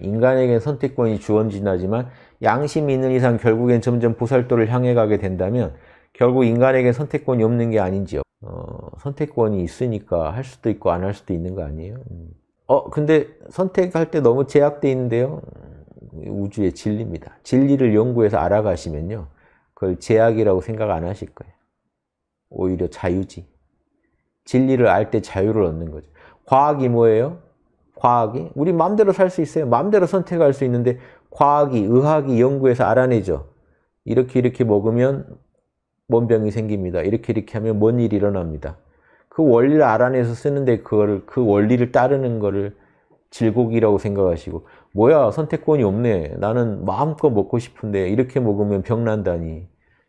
인간에게 선택권이 주어진다지만 양심이 있는 이상 결국엔 점점 보살도를 향해 가게 된다면 결국 인간에게 선택권이 없는 게 아닌지요. 어, 선택권이 있으니까 할 수도 있고 안 할 수도 있는 거 아니에요? 음. 어, 근데 선택할 때 너무 제약돼 있는데요. 음, 우주의 진리입니다. 진리를 연구해서 알아가시면요. 그걸 제약이라고 생각 안 하실 거예요. 오히려 자유지. 진리를 알 때 자유를 얻는 거죠. 과학이 뭐예요? 과학이 우리 마음대로 살 수 있어요. 마음대로 선택할 수 있는데 과학이, 의학이 연구해서 알아내죠. 이렇게 이렇게 먹으면 뭔 병이 생깁니다. 이렇게 이렇게 하면 뭔 일이 일어납니다. 그 원리를 알아내서 쓰는데 그거그 원리를 따르는 거를 질곡이라고 생각하시고 뭐야 선택권이 없네 나는 마음껏 먹고 싶은데 이렇게 먹으면 병난다니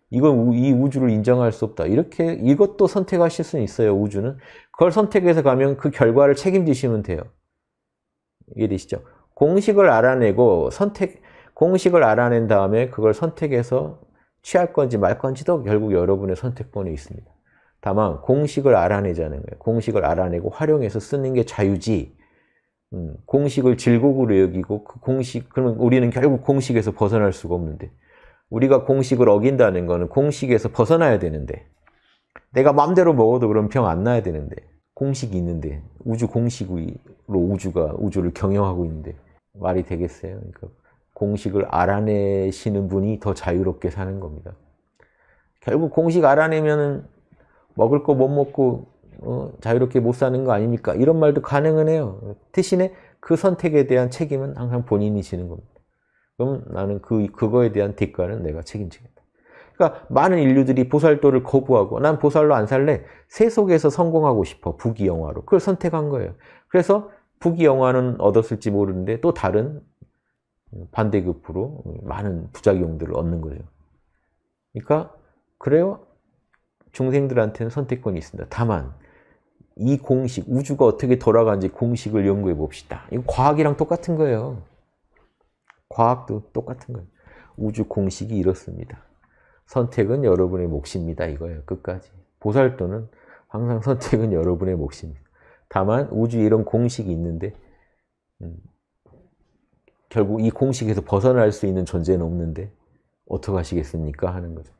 이건 이 우주를 인정할 수 없다. 이렇게 이것도 선택하실 수는 있어요, 우주는. 그걸 선택해서 가면 그 결과를 책임지시면 돼요. 이해되시죠? 공식을 알아내고 선택, 공식을 알아낸 다음에 그걸 선택해서 취할 건지 말 건지도 결국 여러분의 선택권이 있습니다. 다만 공식을 알아내자는 거예요. 공식을 알아내고 활용해서 쓰는 게 자유지 음, 공식을 질곡으로 여기고 그 공식 그러면 우리는 결국 공식에서 벗어날 수가 없는데 우리가 공식을 어긴다는 거는 공식에서 벗어나야 되는데 내가 마음대로 먹어도 그럼 병 안 나야 되는데 공식이 있는데 우주 공식으로 우주가 우주를 경영하고 있는데 말이 되겠어요? 그러니까 공식을 알아내시는 분이 더 자유롭게 사는 겁니다. 결국 공식 알아내면은 먹을 거 못 먹고 어, 자유롭게 못 사는 거 아닙니까? 이런 말도 가능은 해요. 대신에 그 선택에 대한 책임은 항상 본인이 지는 겁니다. 그럼 나는 그 그거에 대한 대가는 내가 책임지게. 그러니까 많은 인류들이 보살도를 거부하고 난 보살로 안 살래. 세속에서 성공하고 싶어. 부귀 영화로. 그걸 선택한 거예요. 그래서 부귀 영화는 얻었을지 모르는데 또 다른 반대급부로 많은 부작용들을 얻는 거죠. 그러니까 그래요. 중생들한테는 선택권이 있습니다. 다만 이 공식, 우주가 어떻게 돌아가는지 공식을 연구해 봅시다. 이거 과학이랑 똑같은 거예요. 과학도 똑같은 거예요. 우주 공식이 이렇습니다. 선택은 여러분의 몫입니다. 이거예요. 끝까지. 보살도는 항상 선택은 여러분의 몫입니다. 다만 우주 이런 공식이 있는데 음, 결국 이 공식에서 벗어날 수 있는 존재는 없는데 어떻게 하시겠습니까? 하는 거죠.